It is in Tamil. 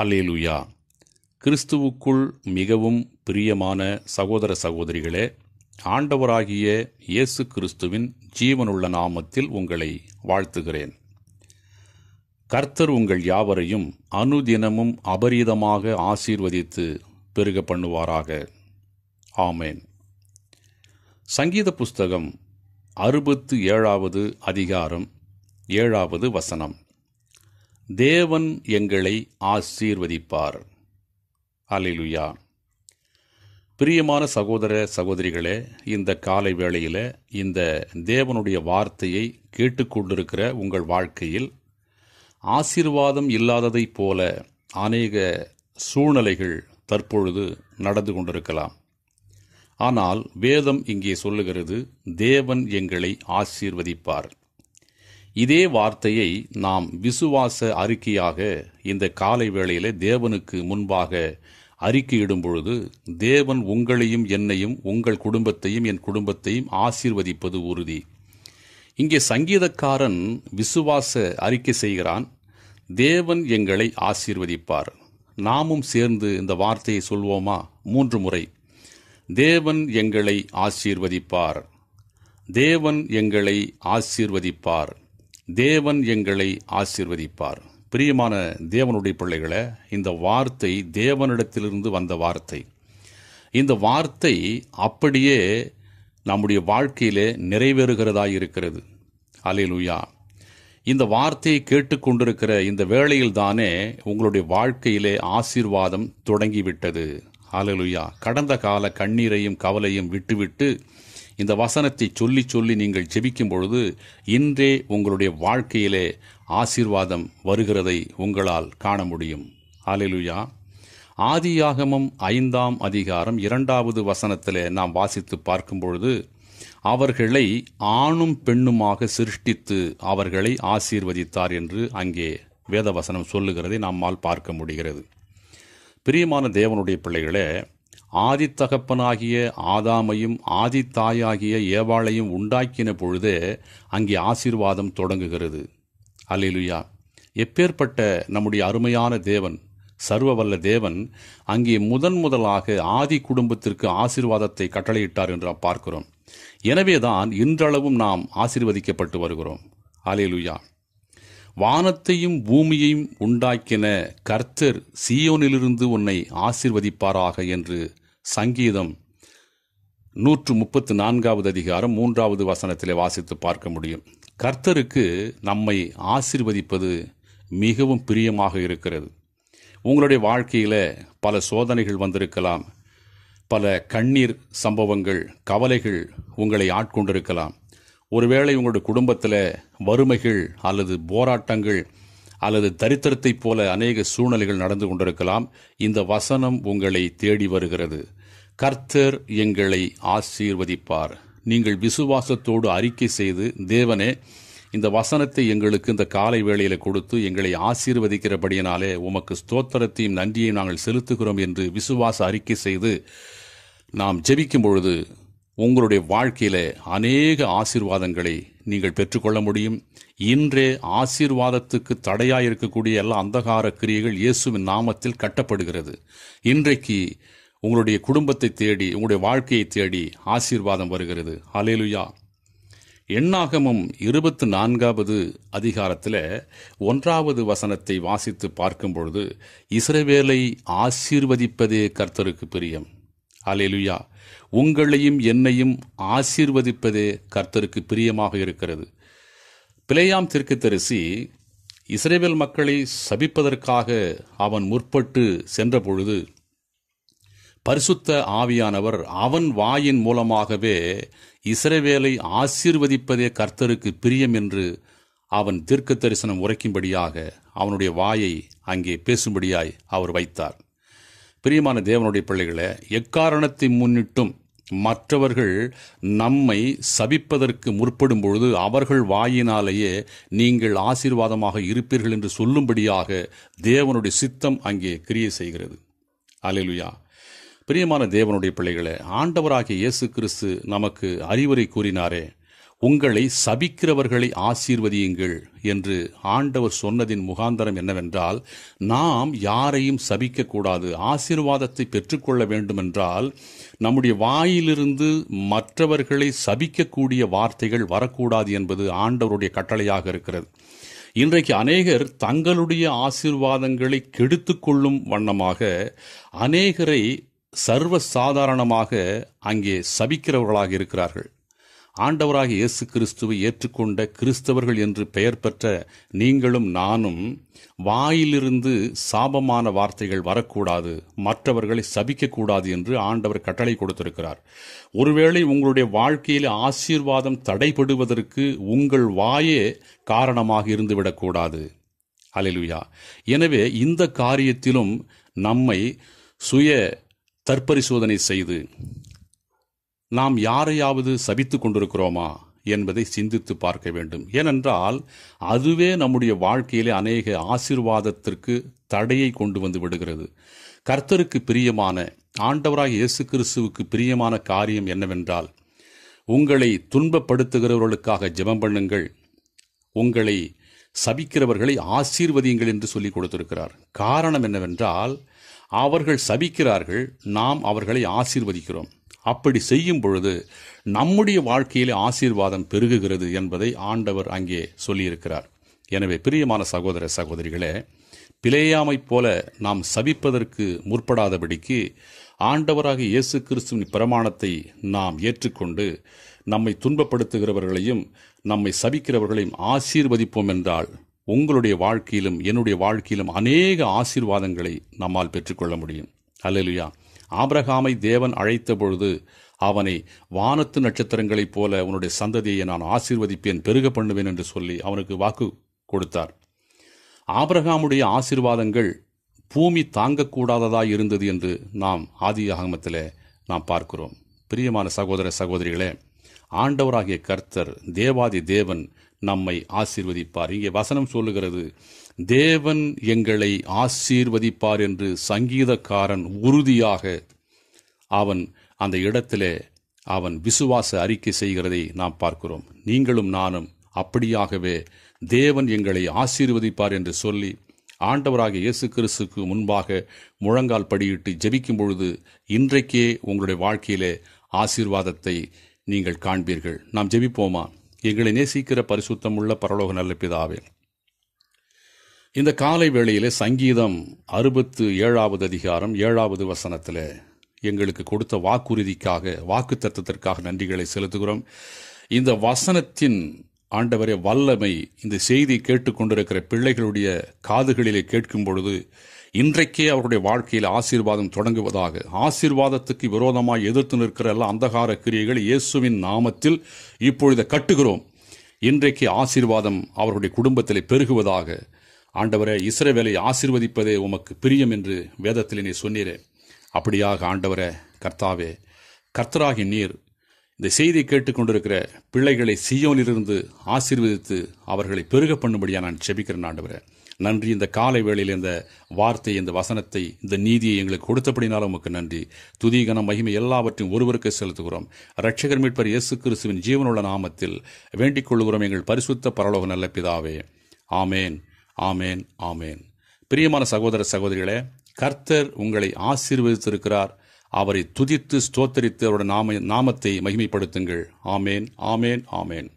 அல்லேலுயா கிறிஸ்துவுக்குள் மிகவும் பிரியமான சகோதர சகோதரிகளே ஆண்டவராகிய இயேசு கிறிஸ்துவின் ஜீவனுள்ள நாமத்தில் உங்களை வாழ்த்துகிறேன் கர்த்தர் உங்கள் யாவரையும் அனுதினமும் அபரீதமாக ஆசீர்வதித்து பெருக பண்ணுவாராக ஆமேன் சங்கீத புஸ்தகம் அறுபத்து ஏழாவது அதிகாரம் ஏழாவது வசனம் தேவன் எங்களை ஆசீர்வதிப்பார் அலிலுயா பிரியமான சகோதர சகோதரிகளே இந்த காலை வேளையில் இந்த தேவனுடைய வார்த்தையை கேட்டுக்கொண்டிருக்கிற உங்கள் வாழ்க்கையில் ஆசீர்வாதம் இல்லாததைப் போல அநேக சூழ்நிலைகள் தற்பொழுது நடந்து கொண்டிருக்கலாம் ஆனால் வேதம் இங்கே சொல்லுகிறது தேவன் எங்களை ஆசீர்வதிப்பார் இதே வார்த்தையை நாம் விசுவாச அறிக்கையாக இந்த காலை வேளையில தேவனுக்கு முன்பாக அறிக்கையிடும் பொழுது தேவன் உங்களையும் என்னையும் உங்கள் குடும்பத்தையும் என் குடும்பத்தையும் ஆசீர்வதிப்பது உறுதி இங்கே சங்கீதக்காரன் விசுவாச அறிக்கை செய்கிறான் தேவன் எங்களை ஆசீர்வதிப்பார் நாமும் சேர்ந்து இந்த வார்த்தையை சொல்வோமா மூன்று முறை தேவன் எங்களை ஆசீர்வதிப்பார் தேவன் எங்களை ஆசீர்வதிப்பார் தேவன் எங்களை ஆசிர்வதிப்பார் பிரியமான தேவனுடைய பிள்ளைகளை இந்த வார்த்தை தேவனிடத்திலிருந்து வந்த வார்த்தை இந்த வார்த்தை அப்படியே நம்முடைய வாழ்க்கையிலே நிறைவேறுகிறதா இருக்கிறது அலையலுயா இந்த வார்த்தையை கேட்டுக்கொண்டிருக்கிற இந்த வேளையில் தானே உங்களுடைய வாழ்க்கையிலே ஆசீர்வாதம் தொடங்கிவிட்டது அலலுயா கடந்த கால கண்ணீரையும் கவலையும் விட்டுவிட்டு இந்த வசனத்தை சொல்லி சொல்லி நீங்கள் ஜெபிக்கும் பொழுது இன்றே உங்களுடைய வாழ்க்கையிலே ஆசீர்வாதம் வருகிறதை உங்களால் காண முடியும் அலிலுயா ஆதியாகமம் ஐந்தாம் அதிகாரம் இரண்டாவது வசனத்தில் நாம் வாசித்து பார்க்கும் பொழுது அவர்களை ஆணும் பெண்ணுமாக சிருஷ்டித்து அவர்களை ஆசீர்வதித்தார் என்று அங்கே வேதவசனம் சொல்லுகிறதை நம்மால் பார்க்க முடிகிறது பிரியமான தேவனுடைய பிள்ளைகளே ஆதித்தகப்பனாகிய ஆதாமையும் ஆதித்தாயாகிய ஏவாளையும் உண்டாக்கின பொழுதே அங்கே ஆசீர்வாதம் தொடங்குகிறது அல்லேலுயா எப்பேற்பட்ட நம்முடைய அருமையான தேவன் சர்வவல்ல தேவன் அங்கே முதன் முதலாக ஆதி குடும்பத்திற்கு ஆசீர்வாதத்தை கட்டளையிட்டார் என்று பார்க்கிறோம் எனவேதான் இன்றளவும் நாம் ஆசீர்வதிக்கப்பட்டு வருகிறோம் அலேலுயா வானத்தையும் பூமியையும் உண்டாக்கின கர்த்தர் சியோனிலிருந்து உன்னை ஆசிர்வதிப்பாராக என்று சங்கீதம் நூற்று முப்பத்து நான்காவது அதிகாரம் மூன்றாவது வசனத்திலே வாசித்து பார்க்க முடியும் கர்த்தருக்கு நம்மை ஆசிர்வதிப்பது மிகவும் பிரியமாக இருக்கிறது உங்களுடைய வாழ்க்கையில் பல சோதனைகள் வந்திருக்கலாம் பல கண்ணீர் சம்பவங்கள் கவலைகள் உங்களை ஆட்கொண்டிருக்கலாம் ஒருவேளை உங்களுடைய குடும்பத்தில் வறுமைகள் அல்லது போராட்டங்கள் அல்லது தரித்திரத்தைப் போல அநேக சூழ்நிலைகள் நடந்து கொண்டிருக்கலாம் இந்த வசனம் உங்களை தேடி வருகிறது கர்த்தர் எங்களை ஆசீர்வதிப்பார் நீங்கள் விசுவாசத்தோடு அறிக்கை செய்து தேவனே இந்த வசனத்தை எங்களுக்கு இந்த காலை வேளையில் கொடுத்து எங்களை ஆசீர்வதிக்கிறபடியினாலே உமக்கு ஸ்தோத்திரத்தையும் நன்றியை நாங்கள் செலுத்துகிறோம் என்று விசுவாச அறிக்கை செய்து நாம் ஜெபிக்கும் பொழுது உங்களுடைய வாழ்க்கையில அநேக ஆசீர்வாதங்களை நீங்கள் பெற்றுக்கொள்ள முடியும் இன்றே ஆசீர்வாதத்துக்கு தடையாக இருக்கக்கூடிய எல்லா அந்தகார கிரியைகள் இயேசுவின் நாமத்தில் கட்டப்படுகிறது இன்றைக்கு உங்களுடைய குடும்பத்தை தேடி உங்களுடைய வாழ்க்கையை தேடி ஆசீர்வாதம் வருகிறது அலேலுயா எண்ணாகமும் இருபத்தி நான்காவது அதிகாரத்தில் ஒன்றாவது வசனத்தை வாசித்து பார்க்கும் பொழுது ஆசீர்வதிப்பதே கர்த்தருக்கு பிரியம் அலையலுயா உங்களையும் என்னையும் ஆசீர்வதிப்பதே கர்த்தருக்கு பிரியமாக இருக்கிறது பிழையாம் தரிசி இஸ்ரேவேல் மக்களை சபிப்பதற்காக அவன் முற்பட்டு சென்ற பொழுது பரிசுத்த ஆவியானவர் அவன் வாயின் மூலமாகவே இஸ்ரேவேலை ஆசீர்வதிப்பதே கர்த்தருக்கு பிரியம் என்று அவன் தீர்க்க தரிசனம் உரைக்கும்படியாக அவனுடைய வாயை அங்கே பேசும்படியாய் அவர் வைத்தார் பிரியமான தேவனுடைய பிள்ளைகளை எக்காரணத்தை முன்னிட்டும் மற்றவர்கள் நம்மை சபிப்பதற்கு முற்படும் பொழுது அவர்கள் வாயினாலேயே நீங்கள் ஆசீர்வாதமாக இருப்பீர்கள் என்று சொல்லும்படியாக தேவனுடைய சித்தம் அங்கே கிரியை செய்கிறது அலிலுயா பிரியமான தேவனுடைய பிள்ளைகளை ஆண்டவராகிய இயேசு கிறிஸ்து நமக்கு அறிவுரை கூறினாரே உங்களை சபிக்கிறவர்களை ஆசீர்வதியுங்கள் என்று ஆண்டவர் சொன்னதின் முகாந்தரம் என்னவென்றால் நாம் யாரையும் சபிக்கக்கூடாது ஆசீர்வாதத்தை பெற்றுக்கொள்ள வேண்டுமென்றால் நம்முடைய வாயிலிருந்து மற்றவர்களை சபிக்கக்கூடிய வார்த்தைகள் வரக்கூடாது என்பது ஆண்டவருடைய கட்டளையாக இருக்கிறது இன்றைக்கு அநேகர் தங்களுடைய ஆசீர்வாதங்களை கெடுத்து கொள்ளும் வண்ணமாக அநேகரை சர்வசாதாரணமாக அங்கே சபிக்கிறவர்களாக இருக்கிறார்கள் ஆண்டவராக இயேசு கிறிஸ்துவை ஏற்றுக்கொண்ட கிறிஸ்தவர்கள் என்று பெயர் பெற்ற நீங்களும் நானும் வாயிலிருந்து சாபமான வார்த்தைகள் வரக்கூடாது மற்றவர்களை சபிக்கக்கூடாது என்று ஆண்டவர் கட்டளை கொடுத்திருக்கிறார் ஒருவேளை உங்களுடைய வாழ்க்கையில் ஆசீர்வாதம் தடைபடுவதற்கு உங்கள் வாயே காரணமாக இருந்துவிடக்கூடாது அலிலுயா எனவே இந்த காரியத்திலும் நம்மை சுய தற்பரிசோதனை செய்து நாம் யாரையாவது சபித்து கொண்டிருக்கிறோமா என்பதை சிந்தித்து பார்க்க வேண்டும் ஏனென்றால் அதுவே நம்முடைய வாழ்க்கையிலே அநேக ஆசிர்வாதத்திற்கு தடையை கொண்டு வந்து விடுகிறது கர்த்தருக்கு பிரியமான ஆண்டவராக இயேசு கிறிஸ்துவுக்கு பிரியமான காரியம் என்னவென்றால் உங்களை துன்பப்படுத்துகிறவர்களுக்காக ஜெபம் பண்ணுங்கள் உங்களை சபிக்கிறவர்களை ஆசீர்வதியுங்கள் என்று சொல்லி கொடுத்திருக்கிறார் காரணம் என்னவென்றால் அவர்கள் சபிக்கிறார்கள் நாம் அவர்களை ஆசீர்வதிக்கிறோம் அப்படி செய்யும் பொழுது நம்முடைய வாழ்க்கையிலே ஆசீர்வாதம் பெருகுகிறது என்பதை ஆண்டவர் அங்கே சொல்லியிருக்கிறார் எனவே பிரியமான சகோதர சகோதரிகளே பிழையாமை போல நாம் சபிப்பதற்கு முற்படாதபடிக்கு ஆண்டவராக இயேசு கிறிஸ்துவின் பிரமாணத்தை நாம் ஏற்றுக்கொண்டு நம்மை துன்பப்படுத்துகிறவர்களையும் நம்மை சபிக்கிறவர்களையும் ஆசீர்வதிப்போம் என்றால் உங்களுடைய வாழ்க்கையிலும் என்னுடைய வாழ்க்கையிலும் அநேக ஆசீர்வாதங்களை நம்மால் பெற்றுக்கொள்ள முடியும் அல்லலுயா ஆபிரகாமை தேவன் அழைத்த பொழுது அவனை வானத்து நட்சத்திரங்களைப் போல உன்னுடைய சந்ததியை நான் ஆசீர்வதிப்பேன் பெருக பண்ணுவேன் என்று சொல்லி அவனுக்கு வாக்கு கொடுத்தார் ஆபிரகாமுடைய ஆசீர்வாதங்கள் பூமி தாங்கக்கூடாததாக இருந்தது என்று நாம் ஆதி ஆகமத்தில் நாம் பார்க்கிறோம் பிரியமான சகோதர சகோதரிகளே ஆண்டவராகிய கர்த்தர் தேவாதி தேவன் நம்மை ஆசீர்வதிப்பார் இங்கே வசனம் சொல்லுகிறது தேவன் எங்களை ஆசீர்வதிப்பார் என்று சங்கீதக்காரன் உறுதியாக அவன் அந்த இடத்திலே அவன் விசுவாச அறிக்கை செய்கிறதை நாம் பார்க்கிறோம் நீங்களும் நானும் அப்படியாகவே தேவன் எங்களை ஆசீர்வதிப்பார் என்று சொல்லி ஆண்டவராக இயேசு கிறிஸ்துக்கு முன்பாக முழங்கால் படியிட்டு ஜபிக்கும் பொழுது இன்றைக்கே உங்களுடைய வாழ்க்கையிலே ஆசீர்வாதத்தை நீங்கள் காண்பீர்கள் நாம் ஜெபிப்போமா எங்களை நேசிக்கிற உள்ள பரலோக நல்ல பிதாவே இந்த காலை வேளையிலே சங்கீதம் அறுபத்து ஏழாவது அதிகாரம் ஏழாவது வசனத்தில் எங்களுக்கு கொடுத்த வாக்குறுதிக்காக வாக்கு தத்துவத்திற்காக நன்றிகளை செலுத்துகிறோம் இந்த வசனத்தின் ஆண்டவரே வல்லமை இந்த செய்தி கேட்டுக்கொண்டிருக்கிற பிள்ளைகளுடைய காதுகளிலே கேட்கும் பொழுது இன்றைக்கே அவருடைய வாழ்க்கையில் ஆசீர்வாதம் தொடங்குவதாக ஆசீர்வாதத்துக்கு விரோதமாக எதிர்த்து நிற்கிற எல்லா அந்தகார கிரியைகள் இயேசுவின் நாமத்தில் இப்பொழுது கட்டுகிறோம் இன்றைக்கு ஆசீர்வாதம் அவருடைய குடும்பத்தில் பெருகுவதாக ஆண்டவரே இஸ்ரவேலை ஆசீர்வதிப்பதே உமக்கு பிரியம் என்று வேதத்தில் நீ சொன்னீரே அப்படியாக ஆண்டவரே கர்த்தாவே கர்த்தராகி நீர் இந்த செய்தி கேட்டுக்கொண்டிருக்கிற பிள்ளைகளை சியோனிலிருந்து ஆசீர்வதித்து அவர்களை பெருக பண்ணும்படியாக நான் செபிக்கிறேன் ஆண்டவரே நன்றி இந்த காலை வேளையில் இந்த வார்த்தை இந்த வசனத்தை இந்த நீதியை எங்களுக்கு கொடுத்தபடினாலும் உமக்கு நன்றி துதிகணம் மகிமை எல்லாவற்றையும் ஒருவருக்கு செலுத்துகிறோம் ரட்சகர் மீட்பர் இயேசு கிறிஸ்துவின் ஜீவனுள்ள நாமத்தில் வேண்டிக் கொள்கிறோம் எங்கள் பரிசுத்த பரலோக நல்ல பிதாவே ஆமேன் ஆமேன் ஆமேன் பிரியமான சகோதர சகோதரிகளே கர்த்தர் உங்களை ஆசீர்வதித்திருக்கிறார் அவரை துதித்து ஸ்தோத்தரித்து அவருடைய நாம நாமத்தை மகிமைப்படுத்துங்கள் ஆமேன் ஆமேன் ஆமேன்